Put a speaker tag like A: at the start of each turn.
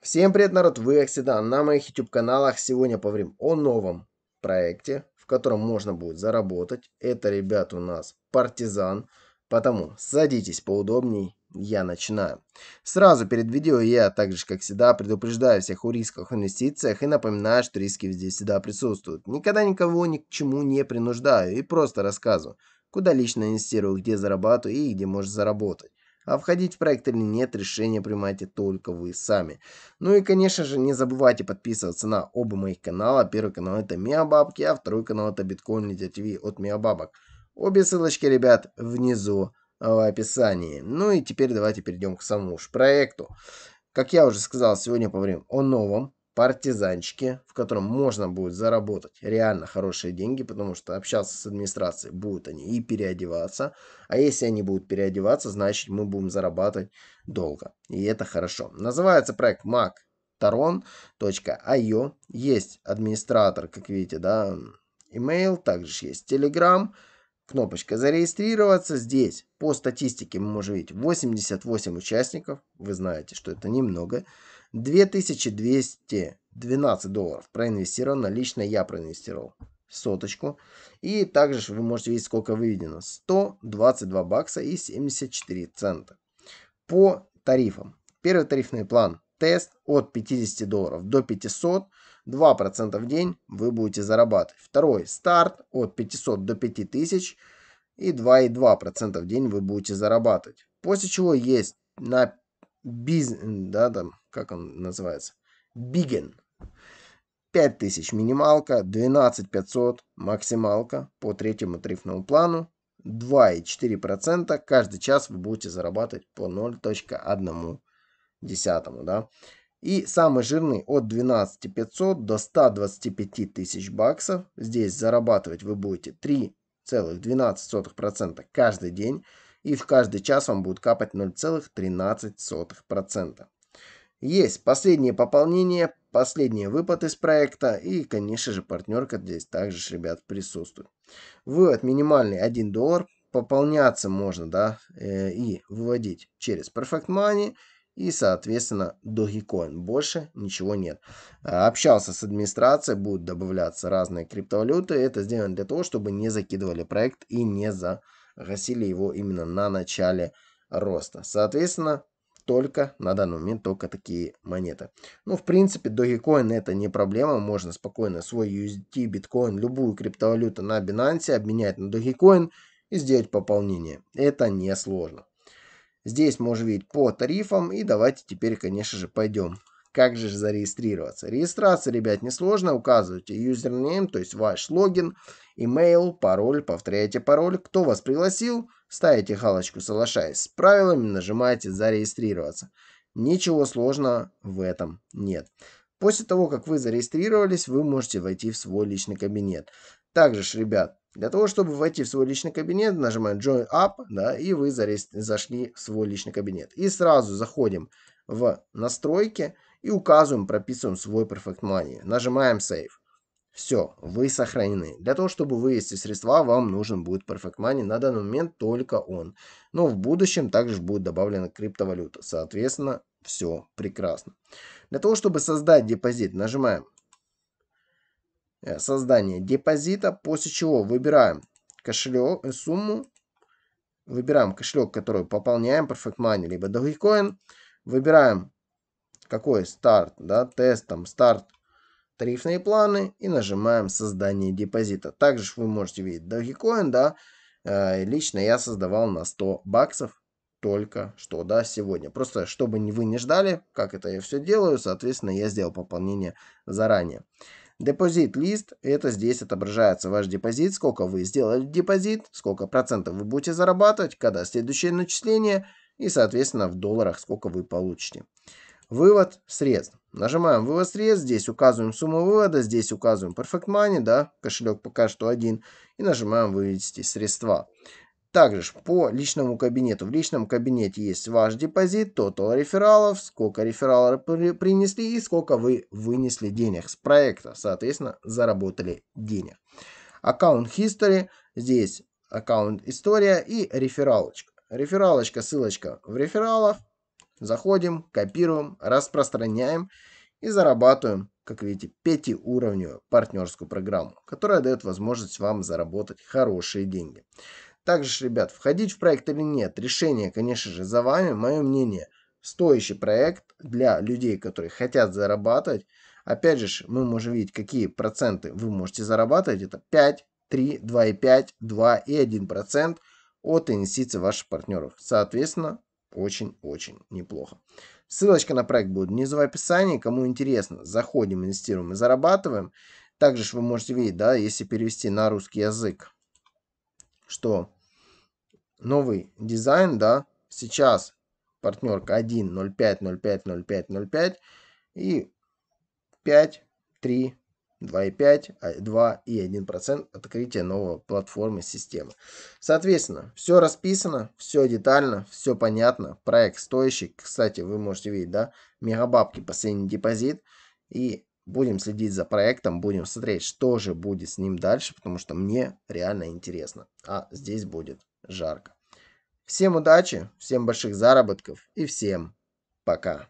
A: Всем привет, народ! Вы как всегда, На моих YouTube-каналах сегодня поговорим о новом проекте, в котором можно будет заработать. Это, ребят, у нас партизан. Потому садитесь поудобней, я начинаю. Сразу перед видео я, так же как всегда, предупреждаю всех о рисках в инвестициях и напоминаю, что риски здесь всегда присутствуют. Никогда никого ни к чему не принуждаю и просто рассказываю, куда лично инвестирую, где зарабатываю и где можно заработать. А входить в проект или нет, решение принимайте только вы сами. Ну и, конечно же, не забывайте подписываться на оба моих канала. Первый канал это Миабабки, а второй канал это Биткоин Лидия ТВ от Миабабок. Обе ссылочки, ребят, внизу в описании. Ну и теперь давайте перейдем к самому уж проекту. Как я уже сказал, сегодня поговорим о новом партизанчике, в котором можно будет заработать реально хорошие деньги, потому что общаться с администрацией будут они и переодеваться. А если они будут переодеваться, значит мы будем зарабатывать долго. И это хорошо. Называется проект Mac Taron.io. Есть администратор, как видите, да, email, также есть Telegram, кнопочка «Зарегистрироваться». Здесь по статистике мы можем видеть 88 участников. Вы знаете, что это немного. 2212 долларов проинвестировано, лично я проинвестировал соточку. И также вы можете видеть, сколько выведено. 122 бакса и 74 цента. По тарифам. Первый тарифный план. Тест от 50 долларов до 500. 2% в день вы будете зарабатывать. Второй. Старт от 500 до 5000. И 2,2% в день вы будете зарабатывать. После чего есть на биз, да, там, как он называется, биген. 5000 минималка, 12500 максималка по третьему тарифному плану, 2,4%. Каждый час вы будете зарабатывать по 0.1 десятому, да. И самый жирный от 12 500 до 125 тысяч баксов. Здесь зарабатывать вы будете 3,12% каждый день и в каждый час вам будет капать 0,13%. Есть последнее пополнение, последние выплаты из проекта и, конечно же, партнерка здесь также, ребят, присутствует. Вывод минимальный 1 доллар. Пополняться можно, да, э, и выводить через Perfect Money и, соответственно, Dogecoin. Больше ничего нет. А, общался с администрацией, будут добавляться разные криптовалюты. Это сделано для того, чтобы не закидывали проект и не за гасили его именно на начале роста. Соответственно, только на данный момент только такие монеты. Ну, в принципе, Dogecoin это не проблема. Можно спокойно свой USDT, биткоин, любую криптовалюту на Binance обменять на Dogecoin и сделать пополнение. Это не сложно. Здесь можно видеть по тарифам. И давайте теперь, конечно же, пойдем. Как же зарегистрироваться? Регистрация, ребят, несложно. Указывайте юзернейм, то есть ваш логин Имейл, пароль, повторяйте пароль. Кто вас пригласил, ставите галочку «Соглашаясь» с правилами, нажимаете «Зарегистрироваться». Ничего сложного в этом нет. После того, как вы зарегистрировались, вы можете войти в свой личный кабинет. Также ж, ребят, для того, чтобы войти в свой личный кабинет, нажимаем Join Up, да, и вы зашли в свой личный кабинет. И сразу заходим в настройки и указываем, прописываем свой Perfect Money. Нажимаем Save. Все, вы сохранены. Для того, чтобы вывести средства, вам нужен будет Perfect Money. На данный момент только он. Но в будущем также будет добавлена криптовалюта. Соответственно, все прекрасно. Для того, чтобы создать депозит, нажимаем э, создание депозита, после чего выбираем кошелек, э, сумму, выбираем кошелек, который пополняем, Perfect Money, либо Dogecoin, выбираем какой старт, да, тест, там, старт тарифные планы и нажимаем создание депозита. Также вы можете видеть Dogecoin, да, э, лично я создавал на 100 баксов только что, да, сегодня. Просто чтобы вы не ждали, как это я все делаю, соответственно, я сделал пополнение заранее. Депозит лист, это здесь отображается ваш депозит, сколько вы сделали депозит, сколько процентов вы будете зарабатывать, когда следующее начисление и, соответственно, в долларах сколько вы получите. Вывод средств. Нажимаем вывод средств, здесь указываем сумму вывода, здесь указываем Perfect Money, да, кошелек пока что один, и нажимаем вывести средства. Также по личному кабинету. В личном кабинете есть ваш депозит, тотал рефералов, сколько рефералов принесли и сколько вы вынесли денег с проекта. Соответственно, заработали денег. Аккаунт history. Здесь аккаунт история и рефералочка. Рефералочка, ссылочка в рефералов. Заходим, копируем, распространяем и зарабатываем, как видите, пятиуровневую партнерскую программу, которая дает возможность вам заработать хорошие деньги. Также, ребят, входить в проект или нет, решение, конечно же, за вами. Мое мнение, стоящий проект для людей, которые хотят зарабатывать. Опять же, мы можем видеть, какие проценты вы можете зарабатывать. Это 5, 3, 2,5, 2 и 1 процент от инвестиций ваших партнеров. Соответственно, очень-очень неплохо. Ссылочка на проект будет внизу в описании. Кому интересно, заходим, инвестируем и зарабатываем. Также вы можете видеть, да, если перевести на русский язык, что новый дизайн, да, сейчас партнерка 1, 05, 05, 05, 05 и 5, 3, 2,5, 2 и 1% открытия нового платформы системы. Соответственно, все расписано, все детально, все понятно. Проект стоящий. Кстати, вы можете видеть, да, мегабабки, последний депозит. И будем следить за проектом, будем смотреть, что же будет с ним дальше, потому что мне реально интересно. А здесь будет жарко. Всем удачи, всем больших заработков и всем пока.